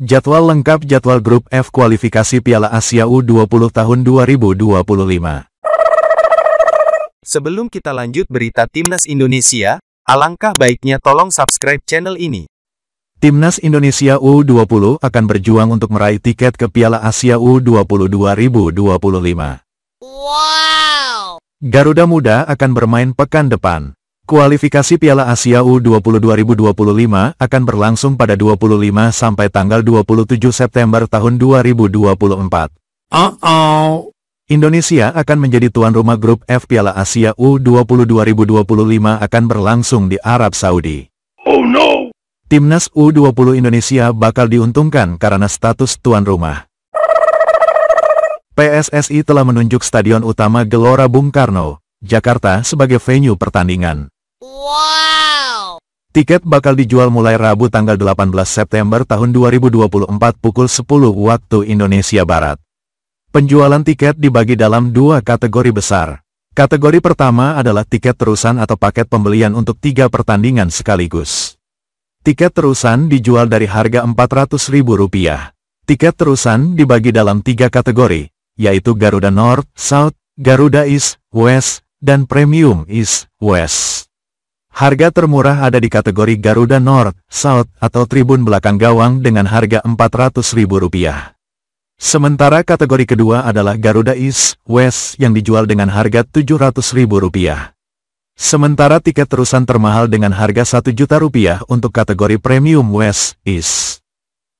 Jadwal lengkap jadwal grup F kualifikasi Piala Asia U20 tahun 2025. Sebelum kita lanjut berita Timnas Indonesia, alangkah baiknya tolong subscribe channel ini. Timnas Indonesia U20 akan berjuang untuk meraih tiket ke Piala Asia U20 2025. Wow! Garuda Muda akan bermain pekan depan. Kualifikasi Piala Asia U20 2025 akan berlangsung pada 25 sampai tanggal 27 September tahun 2024. Uh -oh. Indonesia akan menjadi tuan rumah grup F Piala Asia U20 2025 akan berlangsung di Arab Saudi. Oh no! Timnas U20 Indonesia bakal diuntungkan karena status tuan rumah. PSSI telah menunjuk Stadion Utama Gelora Bung Karno, Jakarta sebagai venue pertandingan. Wow! Tiket bakal dijual mulai Rabu tanggal 18 September tahun 2024 pukul 10 waktu Indonesia Barat. Penjualan tiket dibagi dalam dua kategori besar. Kategori pertama adalah tiket terusan atau paket pembelian untuk tiga pertandingan sekaligus. Tiket terusan dijual dari harga Rp400.000. Tiket terusan dibagi dalam tiga kategori, yaitu Garuda North, South, Garuda East, West, dan Premium East, West. Harga termurah ada di kategori Garuda North, South, atau tribun belakang gawang dengan harga Rp400.000. Sementara kategori kedua adalah Garuda East, West yang dijual dengan harga Rp700.000. Sementara tiket terusan termahal dengan harga Rp1 juta rupiah untuk kategori Premium West, East.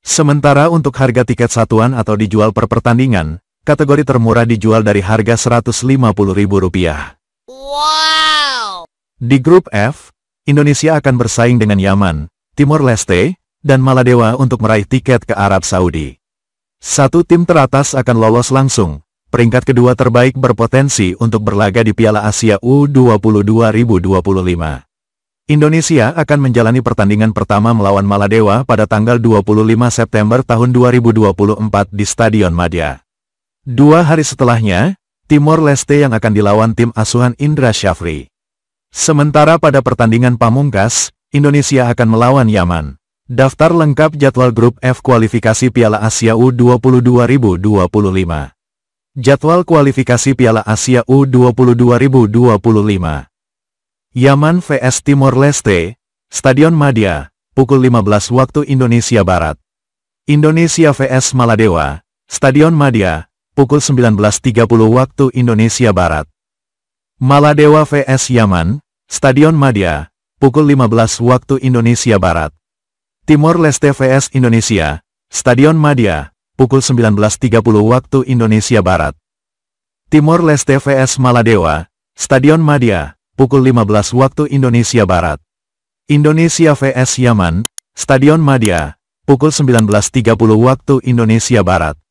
Sementara untuk harga tiket satuan atau dijual per pertandingan, kategori termurah dijual dari harga Rp150.000. Wow. Di grup F, Indonesia akan bersaing dengan Yaman, Timor Leste, dan Maladewa untuk meraih tiket ke Arab Saudi. Satu tim teratas akan lolos langsung. Peringkat kedua terbaik berpotensi untuk berlaga di Piala Asia u 22 2025. Indonesia akan menjalani pertandingan pertama melawan Maladewa pada tanggal 25 September tahun 2024 di Stadion Madia. Dua hari setelahnya, Timor Leste yang akan dilawan tim asuhan Indra Syafri. Sementara pada pertandingan pamungkas, Indonesia akan melawan Yaman. Daftar lengkap jadwal grup F kualifikasi Piala Asia U20 2025. Jadwal kualifikasi Piala Asia U20 2025. Yaman vs Timor Leste, Stadion Madia, pukul 15 waktu Indonesia Barat. Indonesia vs Maladewa, Stadion Madia, pukul 19.30 waktu Indonesia Barat. Maladewa vs Yaman, Stadion Madia, pukul 15 waktu Indonesia Barat. Timor Leste vs Indonesia, Stadion Madia, pukul 19.30 waktu Indonesia Barat. Timor Leste vs Maladewa, Stadion Madia, pukul 15 waktu Indonesia Barat. Indonesia vs Yaman, Stadion Madia, pukul 19.30 waktu Indonesia Barat.